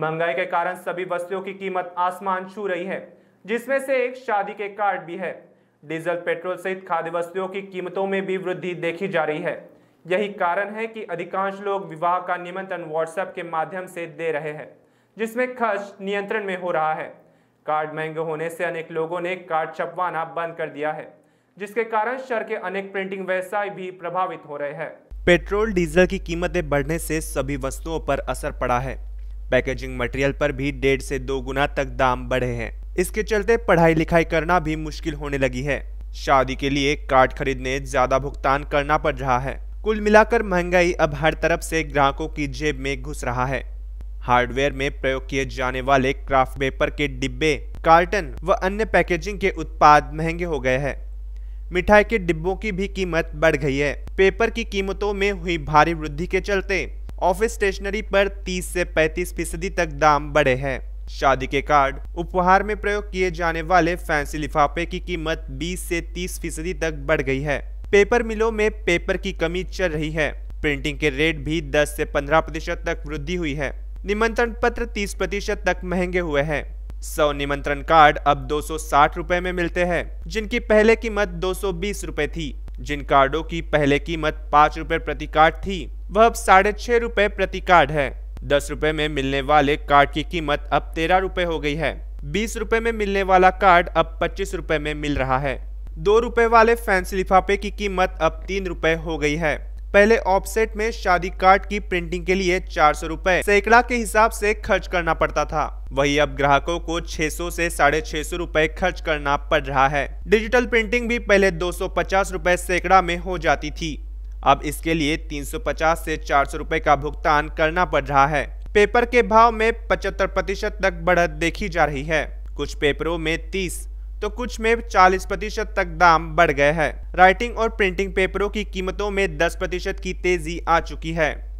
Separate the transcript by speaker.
Speaker 1: महंगाई के कारण सभी वस्तुओं की कीमत आसमान छू रही है जिसमें से एक शादी के कार्ड भी है डीजल पेट्रोल सहित खाद्य वस्तुओं की कीमतों में भी वृद्धि देखी जा रही है यही कारण है कि अधिकांश लोग विवाह का निमंत्रण व्हाट्सएप के माध्यम से दे रहे हैं जिसमें खर्च नियंत्रण में हो रहा है कार्ड महंगे होने से अनेक लोगों ने कार्ड छपवाना बंद कर दिया है जिसके कारण शहर के अनेक प्रिंटिंग व्यवसाय भी प्रभावित हो रहे हैं पेट्रोल डीजल की कीमतें बढ़ने से सभी वस्तुओं पर असर पड़ा है पैकेजिंग मटेरियल पर भी डेढ़ से दो गुना तक दाम बढ़े हैं इसके चलते पढ़ाई लिखाई करना भी मुश्किल होने लगी है शादी के लिए कार्ड खरीदने ज्यादा भुगतान करना पड़ रहा है कुल मिलाकर महंगाई अब हर तरफ से ग्राहकों की जेब में घुस रहा है हार्डवेयर में प्रयोग किए जाने वाले क्राफ्ट पेपर के डिब्बे कार्टन व अन्य पैकेजिंग के उत्पाद महंगे हो गए हैं मिठाई के डिब्बों की भी कीमत बढ़ गई है पेपर की कीमतों में हुई भारी वृद्धि के चलते ऑफिस स्टेशनरी पर 30 से 35 फीसदी तक दाम बढ़े हैं शादी के कार्ड उपहार में प्रयोग किए जाने वाले फैंसी लिफाफे की कीमत 20 से 30 फीसदी तक बढ़ गई है पेपर मिलों में पेपर की कमी चल रही है प्रिंटिंग के रेट भी 10 से 15 प्रतिशत तक वृद्धि हुई है निमंत्रण पत्र 30 प्रतिशत तक महंगे हुए हैं सौ निमंत्रण कार्ड अब दो सौ में मिलते हैं जिनकी पहले कीमत दो सौ थी जिन कार्डों की पहले कीमत पाँच रुपये प्रति कार्ड थी वह अब साढ़े छः रुपये प्रति कार्ड है दस रुपये में मिलने वाले कार्ड की कीमत अब तेरह रुपये हो गई है बीस रुपये में मिलने वाला कार्ड अब पच्चीस रुपये में मिल रहा है दो रुपये वाले फैंसी लिफाफे की कीमत अब तीन रुपये हो गई है पहले ऑफसेट में शादी कार्ड की प्रिंटिंग के लिए चार सौ रूपए सैकड़ा के हिसाब से खर्च करना पड़ता था वही अब ग्राहकों को 600 से साढ़े छह सौ रूपए खर्च करना पड़ रहा है डिजिटल प्रिंटिंग भी पहले दो सौ पचास रूपए सैकड़ा में हो जाती थी अब इसके लिए 350 से 400 रुपए का भुगतान करना पड़ रहा है पेपर के भाव में 75 प्रतिशत तक बढ़त देखी जा रही है कुछ पेपरों में 30 तो कुछ में 40 प्रतिशत तक दाम बढ़ गए हैं राइटिंग और प्रिंटिंग पेपरों की कीमतों में 10 प्रतिशत की तेजी आ चुकी है